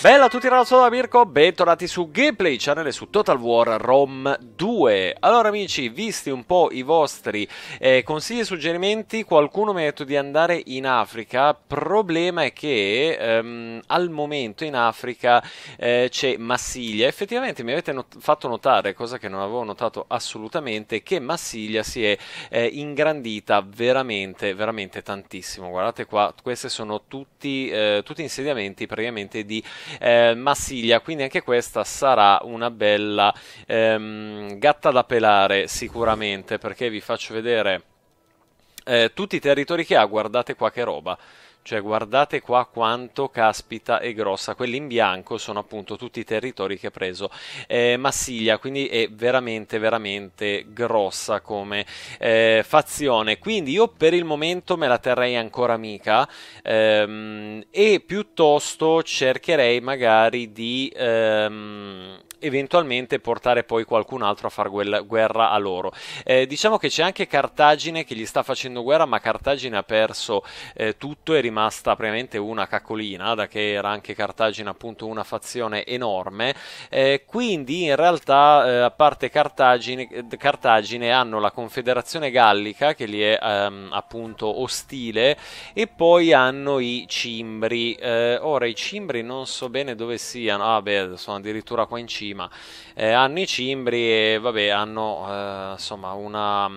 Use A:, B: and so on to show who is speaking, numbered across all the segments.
A: Bella a tutti ragazzi da Mirko, bentornati su Gameplay Channel su Total War Rom 2 Allora amici, visti un po' i vostri eh, consigli e suggerimenti Qualcuno mi ha detto di andare in Africa Problema è che ehm, al momento in Africa eh, c'è Massiglia Effettivamente mi avete not fatto notare, cosa che non avevo notato assolutamente Che Massiglia si è eh, ingrandita veramente, veramente tantissimo Guardate qua, questi sono tutti, eh, tutti insediamenti praticamente di eh, Massilia, quindi anche questa sarà una bella ehm, gatta da pelare sicuramente perché vi faccio vedere eh, tutti i territori che ha, guardate qua che roba. Cioè guardate qua quanto caspita è grossa. Quelli in bianco sono appunto tutti i territori che ha preso eh, Massiglia, quindi è veramente veramente grossa come eh, fazione. Quindi io per il momento me la terrei ancora mica ehm, e piuttosto cercherei magari di... Ehm, eventualmente portare poi qualcun altro a far guerra a loro. Eh, diciamo che c'è anche Cartagine che gli sta facendo guerra, ma Cartagine ha perso eh, tutto, è rimasta praticamente una caccolina, da che era anche Cartagine appunto una fazione enorme. Eh, quindi in realtà, eh, a parte Cartagine, eh, Cartagine, hanno la Confederazione Gallica che li è ehm, appunto ostile e poi hanno i Cimbri. Eh, ora i Cimbri non so bene dove siano, ah beh, sono addirittura qua in Cina cima. Eh, hanno i cimbri e vabbè, hanno eh, insomma una,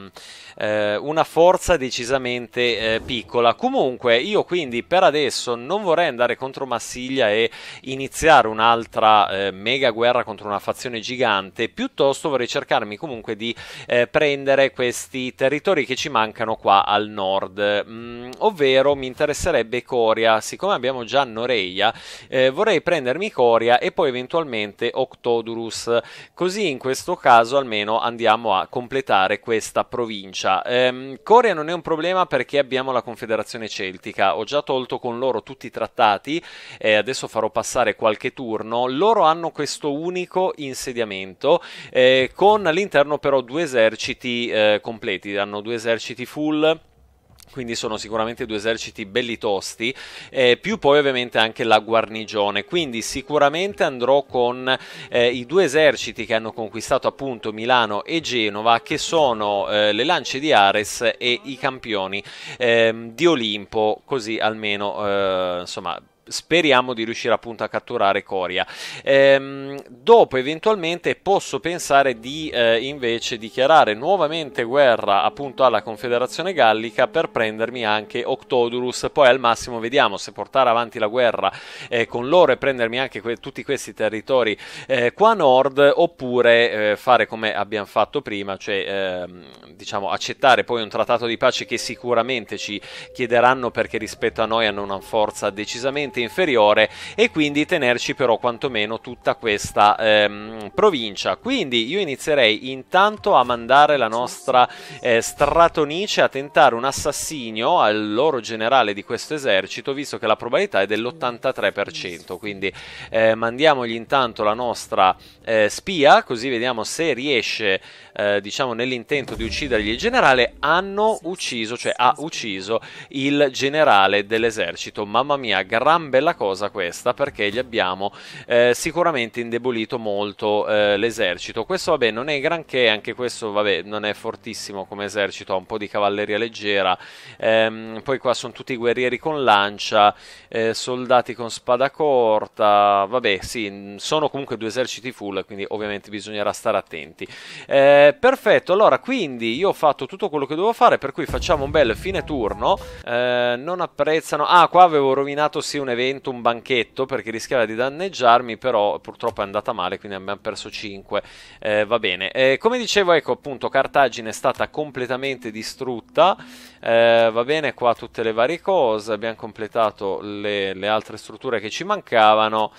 A: eh, una, forza decisamente eh, piccola. Comunque, io quindi per adesso non vorrei andare contro Massiglia e iniziare un'altra eh, mega guerra contro una fazione gigante, piuttosto vorrei cercarmi comunque di eh, prendere questi territori che ci mancano qua al nord, mm, ovvero mi interesserebbe Coria, siccome abbiamo già Noreia, vorrei prendermi Coria e poi eventualmente Octo Odorus. Così in questo caso almeno andiamo a completare questa provincia. Ehm, Corea non è un problema perché abbiamo la Confederazione Celtica. Ho già tolto con loro tutti i trattati e adesso farò passare qualche turno. Loro hanno questo unico insediamento eh, con all'interno però due eserciti eh, completi, hanno due eserciti full quindi sono sicuramente due eserciti belli tosti, eh, più poi ovviamente anche la guarnigione, quindi sicuramente andrò con eh, i due eserciti che hanno conquistato appunto Milano e Genova, che sono eh, le lance di Ares e i campioni ehm, di Olimpo, così almeno eh, insomma speriamo di riuscire appunto a catturare Coria. Ehm, dopo eventualmente posso pensare di eh, invece dichiarare nuovamente guerra appunto alla Confederazione Gallica per prendermi anche Octodurus, poi al massimo vediamo se portare avanti la guerra eh, con loro e prendermi anche que- tutti questi territori eh, qua a nord oppure eh, fare come abbiamo fatto prima, cioè ehm, diciamo accettare poi un trattato di pace che sicuramente ci chiederanno perché rispetto a noi hanno una forza decisamente leggermente inferiore e quindi tenerci però quantomeno tutta questa ehm, provincia. Quindi io inizierei intanto a mandare la nostra eh, Stratonice a tentare un assassino al loro generale di questo esercito, visto che la probabilità è dell'83%. Quindi eh, mandiamogli intanto la nostra eh, spia, così vediamo se riesce, eh, diciamo, nell'intento di uccidergli il generale. Hanno ucciso, cioè ha ucciso il generale dell'esercito. Mamma mia, gran gran bella cosa questa perché gli abbiamo eh, sicuramente indebolito molto eh, l'esercito. Questo vabbè non è granché, anche questo vabbè non è fortissimo come esercito, ha un po' di cavalleria leggera, ehm, poi qua sono tutti guerrieri con lancia, eh, soldati con spada corta, vabbè sì, sono comunque due eserciti full, quindi ovviamente bisognerà stare attenti. Eh, perfetto, allora quindi io ho fatto tutto quello che dovevo fare, per cui facciamo un bel fine turno, eh, non apprezzano, ah qua avevo rovinato sì un evento, un banchetto, perché rischiava di danneggiarmi, però purtroppo è andata male, quindi abbiamo perso 5. Eh, va bene. Eh, come dicevo, ecco appunto, Cartagine è stata completamente distrutta, eh, va bene, qua tutte le varie cose, abbiamo completato le, le altre strutture che ci mancavano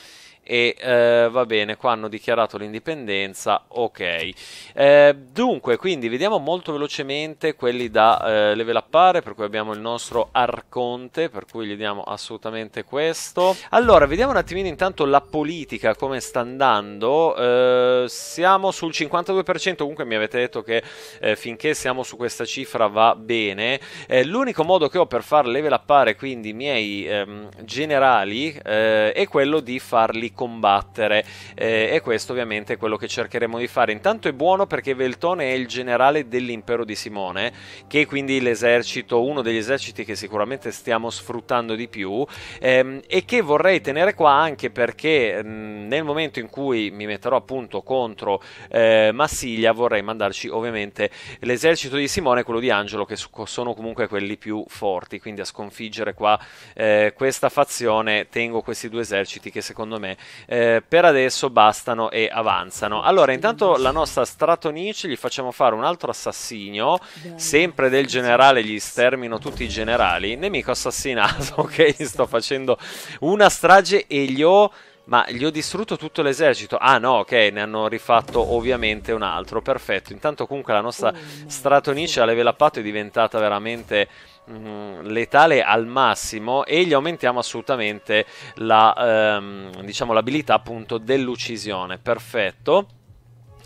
A: e eh, va bene, qua hanno dichiarato l'indipendenza, ok. Eh, dunque, quindi vediamo molto velocemente quelli da eh, level appare, per cui abbiamo il nostro arconte, per cui gli diamo assolutamente questo. Allora, vediamo un attimino intanto la politica come sta andando. Eh, siamo sul 52%, comunque mi avete detto che eh, finché siamo su questa cifra va bene. Eh, l'unico modo che ho per far level appare quindi i miei ehm, generali eh, è quello di farli combattere eh, e questo ovviamente è quello che cercheremo di fare. Intanto è buono perché Veltone è il generale dell'impero di Simone, che è quindi l'esercito, uno degli eserciti che sicuramente stiamo sfruttando di più ehm, e che vorrei tenere qua anche perché mh, mm, nel momento in cui mi metterò appunto contro eh, Massiglia vorrei mandarci ovviamente l'esercito di Simone e quello di Angelo che sono comunque quelli più forti, quindi a sconfiggere qua eh, questa fazione tengo questi due eserciti che secondo me eh, per adesso bastano e avanzano. Allora, intanto la nostra Stratonici gli facciamo fare un altro assassino, sempre del generale, gli stermino tutti i generali, nemico assassinato, ok? Sto facendo una strage e gli ho ma gli ho distrutto tutto l'esercito. Ah no, ok, ne hanno rifatto ovviamente un altro. Perfetto. Intanto comunque la nostra oh, stratonice a level up è diventata veramente mh, mm, letale al massimo e gli aumentiamo assolutamente la, ehm, diciamo, l'abilità appunto dell'uccisione. Perfetto.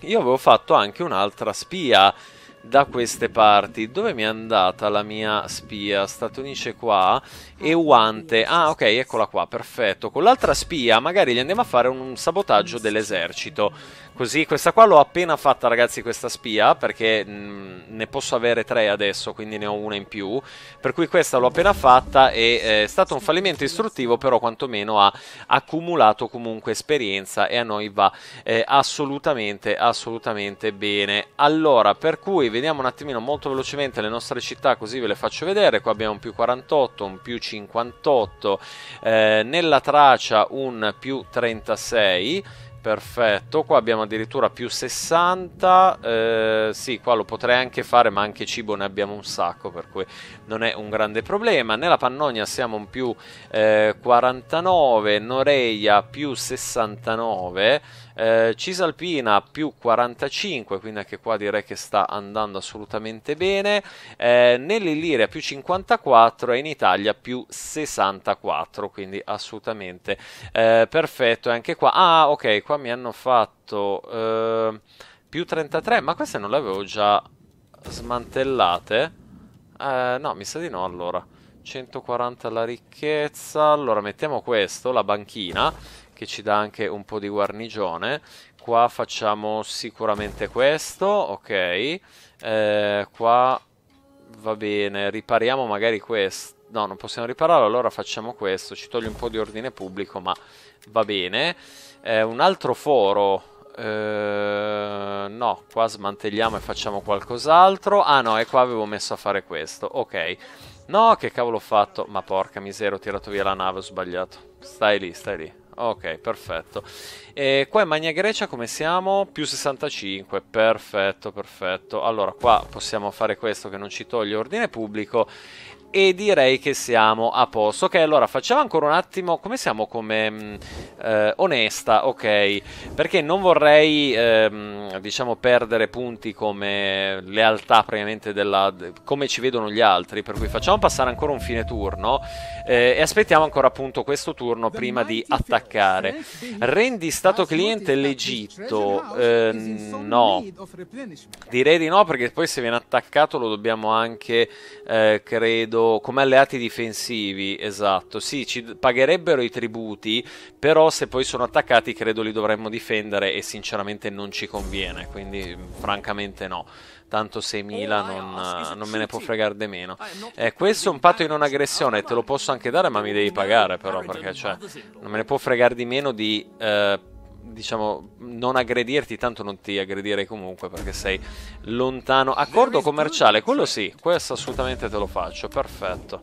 A: Io avevo fatto anche un'altra spia da queste parti. Dove mi è andata la mia spia? Statunitense qua e ah, Uante. Ah, ok, eccola qua, perfetto. Con l'altra spia magari gli andiamo a fare un sabotaggio dell'esercito Così, questa qua l'ho appena fatta, ragazzi, questa spia, perché mh, mm, ne posso avere tre adesso, quindi ne ho una in più. Per cui questa l'ho appena fatta e eh, è stato un fallimento istruttivo, però quantomeno ha accumulato comunque esperienza e a noi va eh, assolutamente, assolutamente bene. Allora, per cui vediamo un attimino molto velocemente le nostre città, così ve le faccio vedere. Qua abbiamo un più 48, un più 58, eh, nella traccia un più 36. Perfetto, qua abbiamo addirittura più 60, eh, sì qua lo potrei anche fare ma anche cibo ne abbiamo un sacco per cui non è un grande problema. Nella Pannonia siamo un più eh, 49, Noreia più 69, eh, Cisalpina più 45, quindi anche qua direi che sta andando assolutamente bene. Eh, Nell'Illiria più 54 e in Italia più 64, quindi assolutamente eh, perfetto. Anche qua, ah, ok, qua mi hanno fatto eh, più 33, ma queste non le avevo già smantellate? Eh, no, mi sa di no allora. 140 la ricchezza, allora mettiamo questo, la banchina che ci dà anche un po' di guarnigione. Qua facciamo sicuramente questo, ok. Eh, qua va bene, ripariamo magari questo. No, non possiamo ripararlo, allora facciamo questo. Ci toglie un po' di ordine pubblico, ma va bene. Eh, un altro foro Uh, no, qua smantelliamo e facciamo qualcos'altro. Ah no, e qua avevo messo a fare questo. Ok. No, che cavolo ho fatto? Ma porca miseria, ho tirato via la nave, ho sbagliato. Stai lì, stai lì. Ok, perfetto. E qua in Magna Grecia come siamo? Più 65, perfetto, perfetto. Allora qua possiamo fare questo che non ci toglie ordine pubblico e direi che siamo a posto. Ok, allora facciamo ancora un attimo, come siamo come mm, eh, onesta, ok, perché non vorrei ehm, diciamo perdere punti come lealtà praticamente della come ci vedono gli altri, per cui facciamo passare ancora un fine turno eh, e aspettiamo ancora appunto questo turno prima di attaccare. Rendi stato cliente l'Egitto? Eh, no. Direi di no perché poi se viene attaccato lo dobbiamo anche eh, credo come alleati difensivi, esatto, sì, ci pagherebbero i tributi, però se poi sono attaccati credo li dovremmo difendere e sinceramente non ci conviene, quindi mm, francamente no tanto 6.000 non, non, me ne può fregare di meno. Eh, questo è un patto di non aggressione, te lo posso anche dare, ma mi devi pagare però, perché cioè, non me ne può fregare di meno di eh, diciamo, non aggredirti, tanto non ti aggredirei comunque perché sei lontano. Accordo commerciale, quello sì, questo assolutamente te lo faccio, perfetto.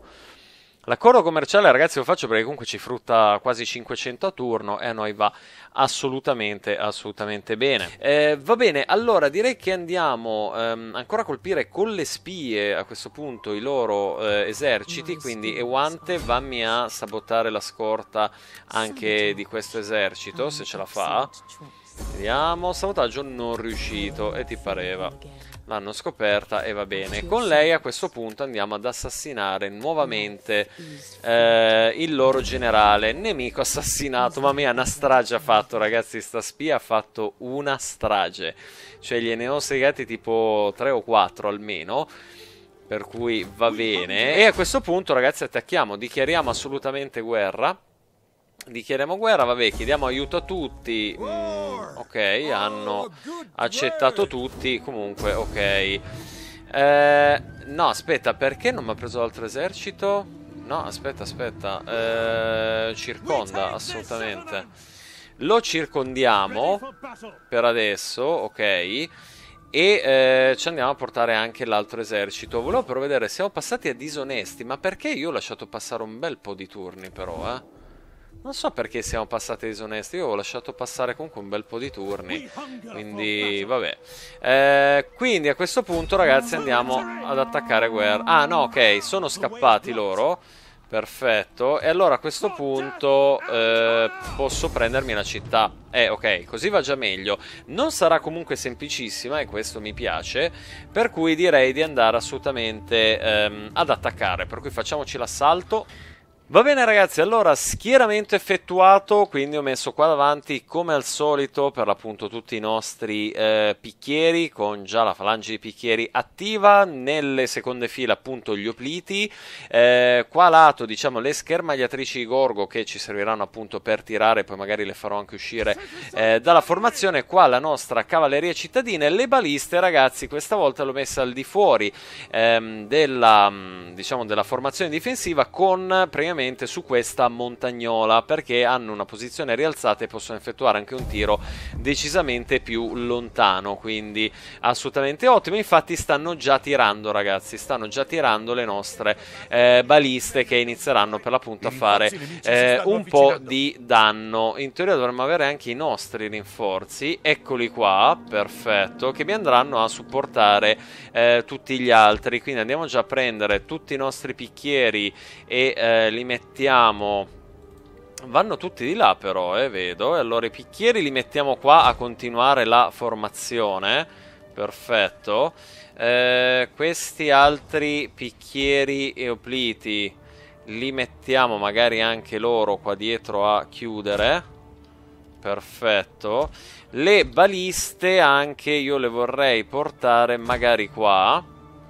A: L'accordo commerciale, ragazzi, lo faccio perché comunque ci frutta quasi 500 a turno e a noi va assolutamente, assolutamente bene. Eh, va bene, allora direi che andiamo ehm, ancora a colpire con le spie a questo punto i loro eh, eserciti. Quindi, Ewante, vammi a sabotare la scorta anche di questo esercito, se ce la fa. Vediamo, sabotaggio non riuscito, e ti pareva l'hanno scoperta e va bene. Con lei a questo punto andiamo ad assassinare nuovamente eh, il loro generale, nemico assassinato, esatto. mamma mia, una strage ha fatto ragazzi, sta spia ha fatto una strage, cioè gliene ho segati tipo 3 o 4 almeno. Per cui va bene. E a questo punto, ragazzi, attacchiamo. Dichiariamo assolutamente guerra Dichiariamo guerra, vabbè, chiediamo aiuto a tutti. Mm, ok, oh, hanno accettato tutti. Comunque, ok. Eh, no, aspetta, perché non mi ha preso l'altro esercito? No, aspetta, aspetta. Eh, circonda, assolutamente. Lo circondiamo per adesso, ok. E eh, ci andiamo a portare anche l'altro esercito. Volevo però vedere, siamo passati a disonesti, ma perché io ho lasciato passare un bel po' di turni però, eh? Non so perché siamo passati disonesti, io ho lasciato passare comunque un bel po' di turni, quindi vabbè. Eh, quindi a questo punto ragazzi andiamo ad attaccare guerra. Ah no, ok, sono scappati loro, perfetto. E allora a questo punto eh, posso prendermi la città. Eh ok, così va già meglio. Non sarà comunque semplicissima e questo mi piace, per cui direi di andare assolutamente ehm, ad attaccare. Per cui facciamoci l'assalto. Va bene ragazzi, allora schieramento effettuato, quindi ho messo qua davanti come al solito per l'appunto tutti i nostri eh, picchieri con già la falange di picchieri attiva, nelle seconde file appunto gli opliti, eh, qua a lato diciamo le schermagliatrici di Gorgo che ci serviranno appunto per tirare, poi magari le farò anche uscire eh, dalla formazione, qua la nostra cavalleria cittadina e le baliste ragazzi questa volta l'ho messa al di fuori ehm, della, mm, diciamo, della formazione difensiva con praticamente contemporaneamente su questa montagnola perché hanno una posizione rialzata e possono effettuare anche un tiro decisamente più lontano quindi assolutamente ottimo infatti stanno già tirando ragazzi stanno già tirando le nostre eh, baliste che inizieranno per l'appunto a fare eh, un po' di danno in teoria dovremmo avere anche i nostri rinforzi eccoli qua perfetto che mi andranno a supportare eh, tutti gli altri quindi andiamo già a prendere tutti i nostri picchieri e eh, li mettiamo... Vanno tutti di là però, eh, vedo. Allora i picchieri li mettiamo qua a continuare la formazione. Perfetto. Eh, questi altri picchieri e opliti li mettiamo magari anche loro qua dietro a chiudere. Perfetto. Le baliste anche io le vorrei portare magari qua.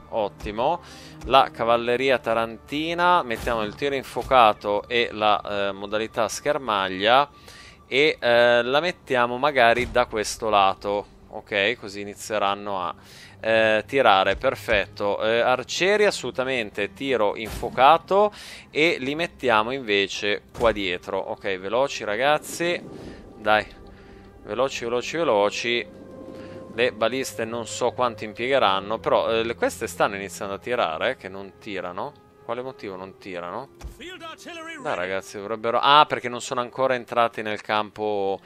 A: Ottimo la cavalleria tarantina, mettiamo il tiro infuocato e la eh, modalità schermaglia e eh, la mettiamo magari da questo lato, ok? Così inizieranno a eh, tirare, perfetto. Eh, arcieri assolutamente, tiro infuocato e li mettiamo invece qua dietro, ok? Veloci ragazzi, dai, veloci, veloci, veloci le baliste non so quanto impiegheranno, però eh, queste stanno iniziando a tirare, che non tirano. Quale motivo non tirano? Dai ragazzi, dovrebbero... Ah, perché non sono ancora entrati nel campo,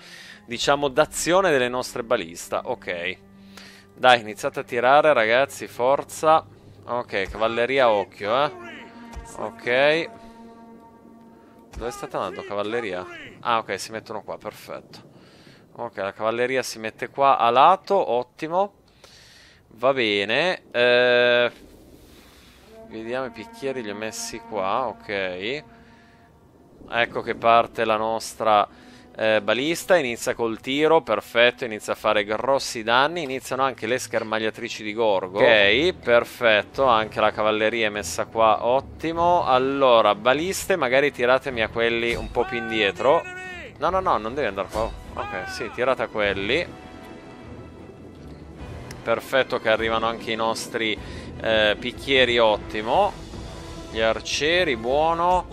A: diciamo, d'azione delle nostre balista. Ok. Dai, iniziate a tirare, ragazzi, forza. Ok, cavalleria occhio, eh. Ok. Dove sta andando cavalleria? Ah, ok, si mettono qua, perfetto. Ok, la cavalleria si mette qua a lato, ottimo. Va bene. Eh, vediamo i bicchieri, li ho messi qua, ok. Ecco che parte la nostra eh, balista, inizia col tiro, perfetto, inizia a fare grossi danni, iniziano anche le schermagliatrici di Gorgo. Ok, perfetto, anche la cavalleria è messa qua, ottimo. Allora, baliste, magari tiratemi a quelli un po' più indietro. No, no, no, non devi andare qua. Ok, sì, tirate quelli. Perfetto che arrivano anche i nostri eh, picchieri, ottimo. Gli arcieri, buono.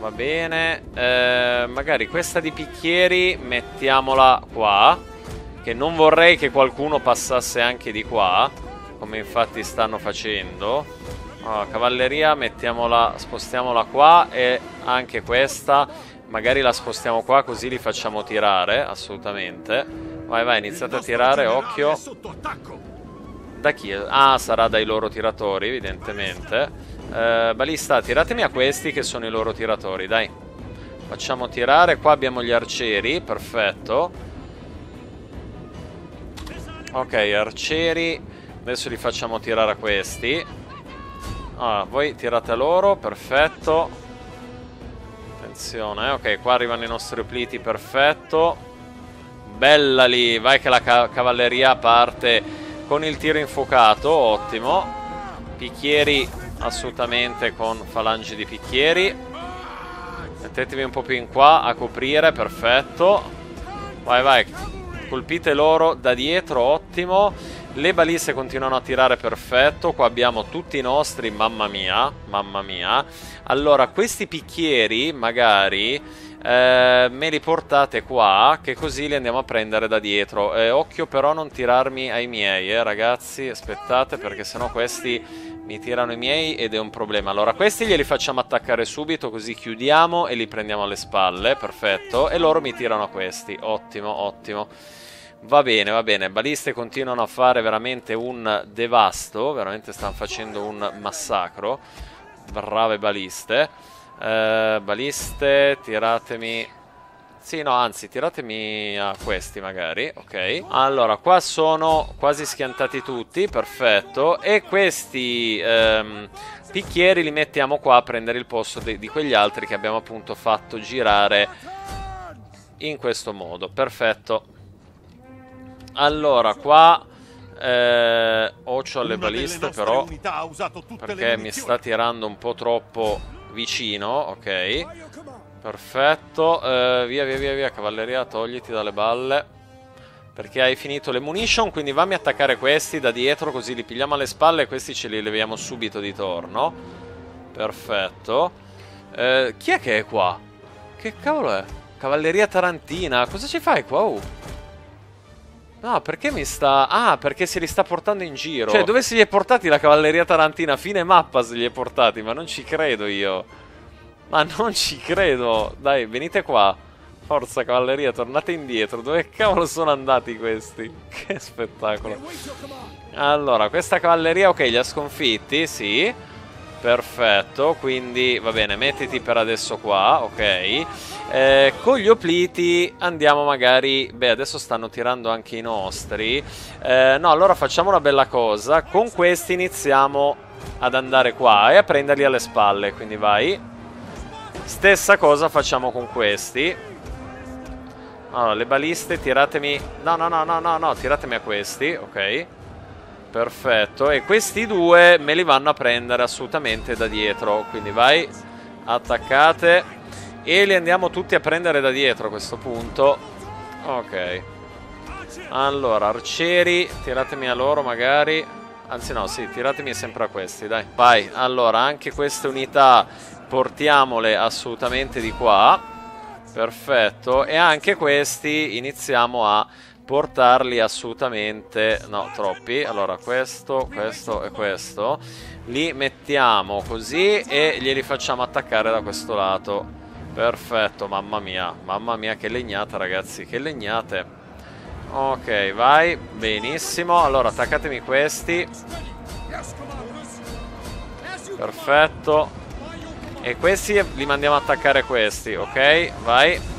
A: Va bene. Eh, magari questa di picchieri mettiamola qua. Che non vorrei che qualcuno passasse anche di qua. Come infatti stanno facendo. Allora, ah, cavalleria, mettiamola, spostiamola qua. E anche questa Magari la spostiamo qua così li facciamo tirare, assolutamente. Vai, vai, iniziate a tirare, occhio. Da chi? È? Ah, sarà dai loro tiratori, evidentemente. Eh, balista, tiratemi a questi che sono i loro tiratori, dai. Facciamo tirare, qua abbiamo gli arcieri, perfetto. Ok, arcieri. Adesso li facciamo tirare a questi. Ah, voi tirate a loro, perfetto attenzione. Eh. Ok, qua arrivano i nostri pliti, perfetto. Bella lì, vai che la ca cavalleria parte con il tiro infuocato, ottimo. Picchieri assolutamente con falangi di picchieri. Mettetevi un po' più in qua a coprire, perfetto. Vai, vai. Colpite loro da dietro, ottimo. Le balise continuano a tirare perfetto, qua abbiamo tutti i nostri, mamma mia, mamma mia. Allora, questi picchieri, magari, eh, me li portate qua, che così li andiamo a prendere da dietro. Eh, occhio però a non tirarmi ai miei, eh, ragazzi, aspettate, perché sennò questi mi tirano i miei ed è un problema. Allora, questi glieli facciamo attaccare subito, così chiudiamo e li prendiamo alle spalle, perfetto. E loro mi tirano a questi, ottimo, ottimo. Va bene, va bene, baliste continuano a fare veramente un devasto, veramente stanno facendo un massacro, brave baliste, eh, baliste tiratemi, sì no anzi tiratemi a questi magari, ok, allora qua sono quasi schiantati tutti, perfetto, e questi ehm, picchieri li mettiamo qua a prendere il posto di, di quegli altri che abbiamo appunto fatto girare in questo modo, perfetto, allora, qua... Eh, o c'ho le baliste però Perché mi sta tirando un po' troppo vicino Ok Perfetto eh, Via via via via cavalleria togliti dalle balle Perché hai finito le munition Quindi vammi attaccare questi da dietro Così li pigliamo alle spalle E questi ce li leviamo subito di torno Perfetto eh, Chi è che è qua? Che cavolo è? Cavalleria Tarantina Cosa ci fai qua? Uh No, perché mi sta... Ah, perché se li sta portando in giro. Cioè, dove se li è portati la cavalleria tarantina? Fine mappa se li è portati, ma non ci credo io. Ma non ci credo. Dai, venite qua. Forza cavalleria, tornate indietro. Dove cavolo sono andati questi? Che spettacolo. Allora, questa cavalleria, ok, li ha sconfitti, sì. Perfetto, quindi va bene, mettiti per adesso qua, ok. Eh, con gli opliti andiamo magari... Beh, adesso stanno tirando anche i nostri. Eh, no, allora facciamo una bella cosa. Con questi iniziamo ad andare qua e a prenderli alle spalle, quindi vai. Stessa cosa facciamo con questi. Allora, le baliste tiratemi... No, no, no, no, no, no, tiratemi a questi, ok. Perfetto, e questi due me li vanno a prendere assolutamente da dietro, quindi vai, attaccate e li andiamo tutti a prendere da dietro a questo punto. Ok. Allora, arcieri, tiratemi a loro magari. Anzi no, sì, tiratemi sempre a questi, dai. Vai, allora, anche queste unità portiamole assolutamente di qua. Perfetto. E anche questi iniziamo a portarli assolutamente no troppi allora questo questo e questo li mettiamo così e glieli facciamo attaccare da questo lato perfetto mamma mia mamma mia che legnata ragazzi che legnate ok vai benissimo allora attaccatemi questi perfetto e questi li mandiamo a attaccare questi ok vai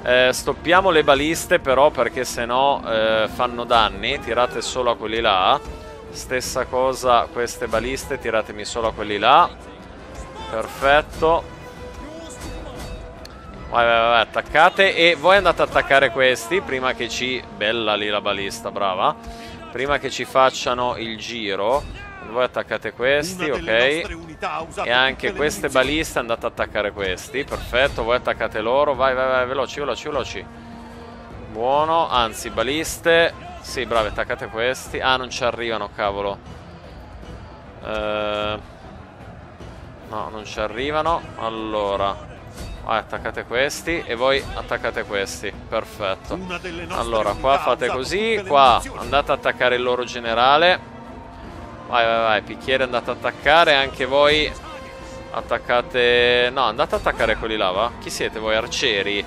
A: eh, stoppiamo le baliste però perché sennò eh, fanno danni, tirate solo a quelli là. Stessa cosa queste baliste, tiratemi solo a quelli là. Perfetto. Vai, vai, vai, attaccate e voi andate ad attaccare questi prima che ci... Bella lì la balista, brava. Prima che ci facciano il giro. Voi attaccate questi, ok. E anche queste baliste andate ad attaccare questi. Perfetto, voi attaccate loro. Vai, vai, vai, veloci, veloci, veloci. Buono, anzi, baliste. Sì, bravi, attaccate questi. Ah, non ci arrivano, cavolo. Ehm... No, non ci arrivano. Allora... Ah, attaccate questi e voi attaccate questi. Perfetto. Allora, qua fate così. Qua andate ad attaccare il loro generale. Vai, vai, vai, picchiere andate ad attaccare, anche voi attaccate... No, andate ad attaccare quelli là, va? Chi siete voi? Arcieri.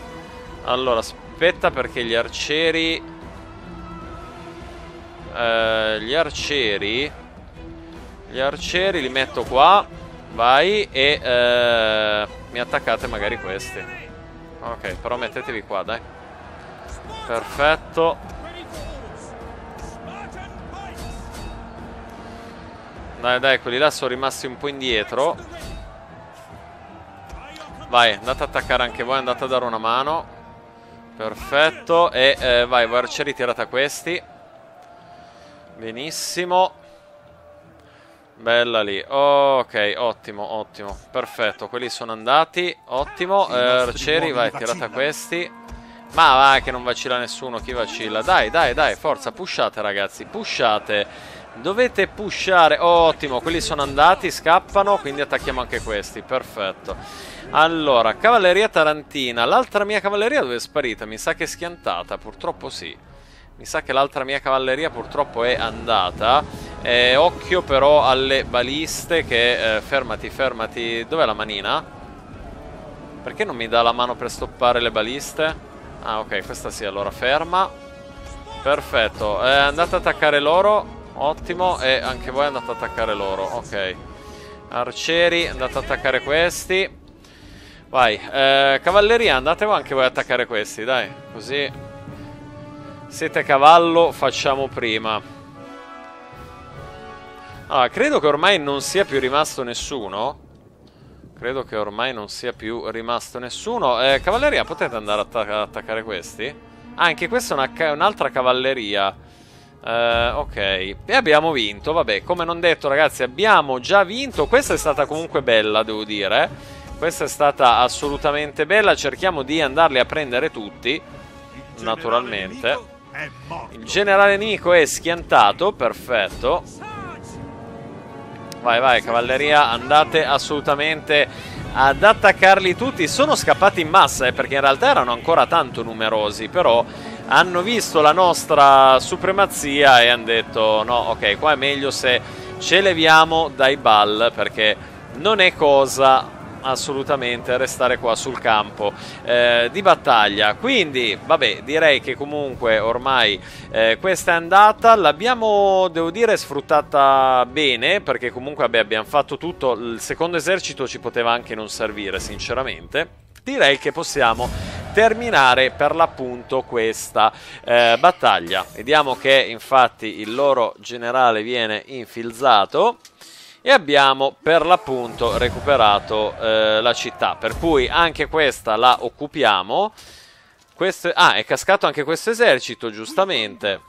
A: Allora, aspetta perché gli arcieri... Eh, gli arcieri... Gli arcieri li metto qua, vai, e eh, mi attaccate magari questi. Ok, però mettetevi qua, dai. Perfetto. Dai, dai, quelli là sono rimasti un po' indietro. Vai, andate ad attaccare anche voi, andate a dare una mano. Perfetto. E eh, vai, voi arcieri tirate a questi. Benissimo. Bella lì. Ok, ottimo, ottimo. Perfetto, quelli sono andati. Ottimo. Eh, arcieri, vai, tirate a questi. Ma vai che non vacilla nessuno, chi vacilla? Dai, dai, dai, forza, pushate ragazzi, pushate. Dovete pushare, ottimo, quelli sono andati, scappano, quindi attacchiamo anche questi, perfetto. Allora, cavalleria tarantina, l'altra mia cavalleria dove è sparita? Mi sa che è schiantata, purtroppo sì. Mi sa che l'altra mia cavalleria purtroppo è andata. Eh, occhio però alle baliste che... Eh, fermati, fermati, dov'è la manina? Perché non mi dà la mano per stoppare le baliste? Ah ok, questa sì, allora ferma. Perfetto, eh, andate ad attaccare loro Ottimo, e anche voi andate ad attaccare loro, ok. Arcieri, andate ad attaccare questi. Vai, eh, cavalleria, andate anche voi ad attaccare questi, dai. Così siete cavallo, facciamo prima. Allora, ah, credo che ormai non sia più rimasto nessuno. Credo che ormai non sia più rimasto nessuno. Eh, cavalleria, potete andare ad attaccare questi? Ah, Anche questa è un'altra ca un cavalleria. Uh, ok, e abbiamo vinto. Vabbè, come non detto, ragazzi, abbiamo già vinto. Questa è stata comunque bella, devo dire. Questa è stata assolutamente bella. Cerchiamo di andarli a prendere tutti, naturalmente. Il generale nemico è schiantato, perfetto. Vai, vai, cavalleria, andate assolutamente ad attaccarli tutti. Sono scappati in massa, eh, perché in realtà erano ancora tanto numerosi, però hanno visto la nostra supremazia e hanno detto no, ok, qua è meglio se ce leviamo dai ball perché non è cosa assolutamente restare qua sul campo eh, di battaglia quindi vabbè direi che comunque ormai eh, questa è andata l'abbiamo devo dire sfruttata bene perché comunque vabbè, abbiamo fatto tutto il secondo esercito ci poteva anche non servire sinceramente direi che possiamo terminare per l'appunto questa eh, battaglia. Vediamo che infatti il loro generale viene infilzato e abbiamo per l'appunto recuperato eh, la città, per cui anche questa la occupiamo. Questo... Ah, è cascato anche questo esercito, giustamente.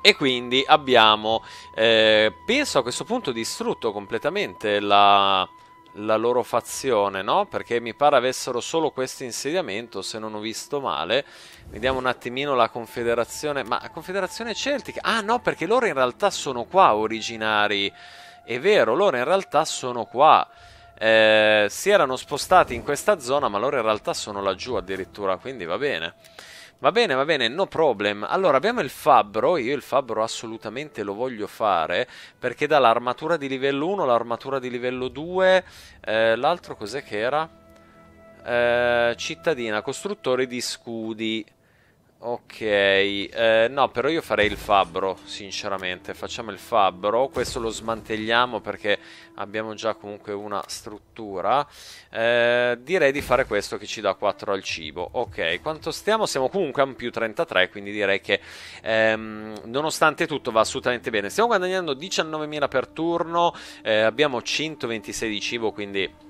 A: E quindi abbiamo, eh, penso a questo punto, distrutto completamente la, la loro fazione, no? Perché mi pare avessero solo questo insediamento, se non ho visto male. Vediamo un attimino la Confederazione... Ma la Confederazione Celtica... Ah no, perché loro in realtà sono qua originari. È vero, loro in realtà sono qua. Eh, si erano spostati in questa zona, ma loro in realtà sono laggiù addirittura, quindi va bene. Va bene, va bene, no problem. Allora abbiamo il fabbro, io il fabbro assolutamente lo voglio fare perché dà l'armatura di livello 1, l'armatura di livello 2, eh, l'altro cos'è che era? Eh, cittadina, costruttore di scudi. Ok, eh, no, però io farei il fabbro, sinceramente. Facciamo il fabbro, questo lo smantelliamo perché abbiamo già comunque una struttura. Eh, direi di fare questo che ci dà 4 al cibo. Ok, quanto stiamo? Siamo comunque a un più 33, quindi direi che ehm, nonostante tutto va assolutamente bene. Stiamo guadagnando 19.000 per turno, eh, abbiamo 126 di cibo, quindi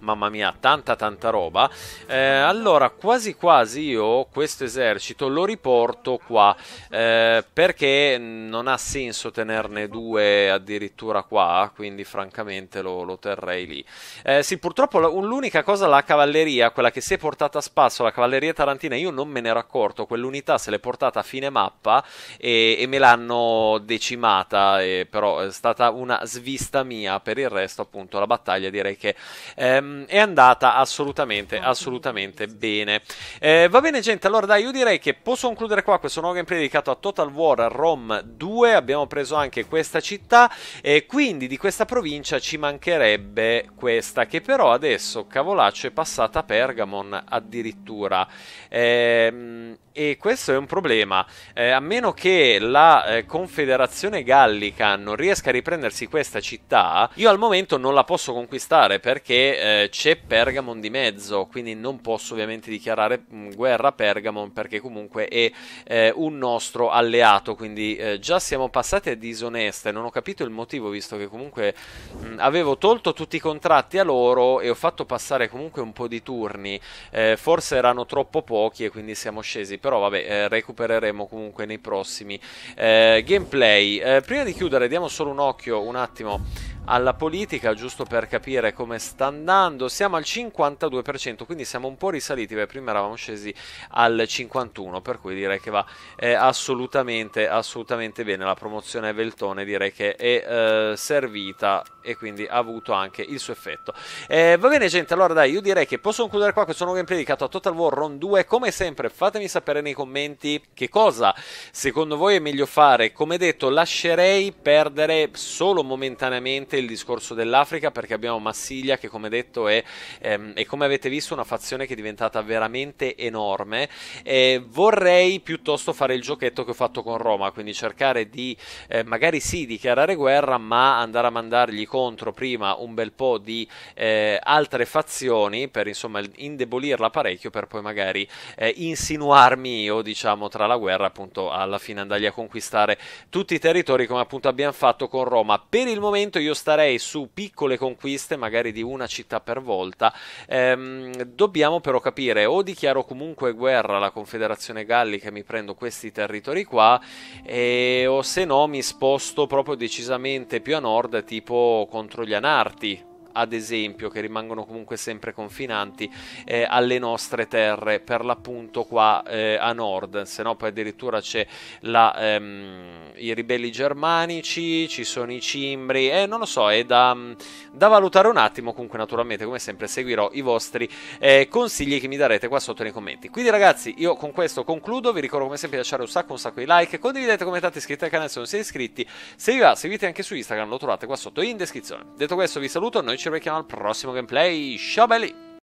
A: Mamma mia, tanta tanta roba. Eh, allora, quasi quasi io questo esercito lo riporto qua eh, perché non ha senso tenerne due addirittura qua, quindi francamente lo, lo terrei lì. Eh, sì, purtroppo l'unica cosa la cavalleria, quella che si è portata a spasso, la cavalleria tarantina, io non me ne ero accorto, quell'unità se l'è portata a fine mappa e, e me l'hanno decimata, e, eh, però è stata una svista mia, per il resto appunto la battaglia direi che... Ehm, Ehm, è andata assolutamente, assolutamente bene. Eh, va bene, gente. Allora, dai, io direi che posso concludere qua questo nuovo gameplay dedicato a Total War Rom 2. Abbiamo preso anche questa città. E quindi di questa provincia ci mancherebbe questa, che però adesso, cavolaccio, è passata a Pergamon addirittura. Ehm e questo è un problema. Eh, a meno che la eh, Confederazione Gallica non riesca a riprendersi questa città, io al momento non la posso conquistare perché eh, c'è Pergamon di mezzo, quindi non posso ovviamente dichiarare mm, guerra a Pergamon perché comunque è eh, un nostro alleato, quindi eh, già siamo passati a disoneste, non ho capito il motivo visto che comunque mh, mm, avevo tolto tutti i contratti a loro e ho fatto passare comunque un po' di turni, eh, forse erano troppo pochi e quindi siamo scesi però vabbè, eh, recupereremo comunque nei prossimi eh, gameplay. Eh, prima di chiudere, diamo solo un occhio un attimo alla politica, giusto per capire come sta andando. Siamo al 52%, quindi siamo un po' risaliti, beh, prima eravamo scesi al 51%, per cui direi che va eh, assolutamente, assolutamente bene. La promozione a Veltone direi che è eh, servita e quindi ha avuto anche il suo effetto. Eh, va bene gente, allora dai, io direi che posso concludere qua questo nuovo gameplay dedicato a Total War Round 2. Come sempre fatemi sapere nei commenti che cosa secondo voi è meglio fare. Come detto, lascerei perdere solo momentaneamente il discorso dell'Africa perché abbiamo Massiglia che come detto è, ehm, e come avete visto, una fazione che è diventata veramente enorme. Eh, vorrei piuttosto fare il giochetto che ho fatto con Roma, quindi cercare di eh, magari sì dichiarare guerra, ma andare a mandargli contro prima un bel po' di eh, altre fazioni per insomma indebolirla parecchio per poi magari eh, insinuarmi io diciamo tra la guerra appunto alla fine andargli a conquistare tutti i territori come appunto abbiamo fatto con Roma. Per il momento io starei su piccole conquiste, magari di una città per volta. Ehm, dobbiamo però capire o dichiaro comunque guerra alla Confederazione Gallica e mi prendo questi territori qua, e, o se no mi sposto proprio decisamente più a nord, tipo contro gli Anarti, ad esempio, che rimangono comunque sempre confinanti, eh, alle nostre terre, per l'appunto qua eh, a nord, se no poi addirittura c'è la, ehm, i ribelli germanici, ci sono i cimbri, eh, non lo so, è da, da valutare un attimo, comunque naturalmente come sempre seguirò i vostri eh, consigli che mi darete qua sotto nei commenti. Quindi ragazzi io con questo concludo, vi ricordo come sempre di lasciare un sacco un sacco di like, condividete, commentate, iscrivetevi al canale se non siete iscritti, se vi va seguite anche su Instagram, lo trovate qua sotto in descrizione. Detto questo vi saluto, noi ci ci rivediamo al prossimo gameplay. Ciao belli!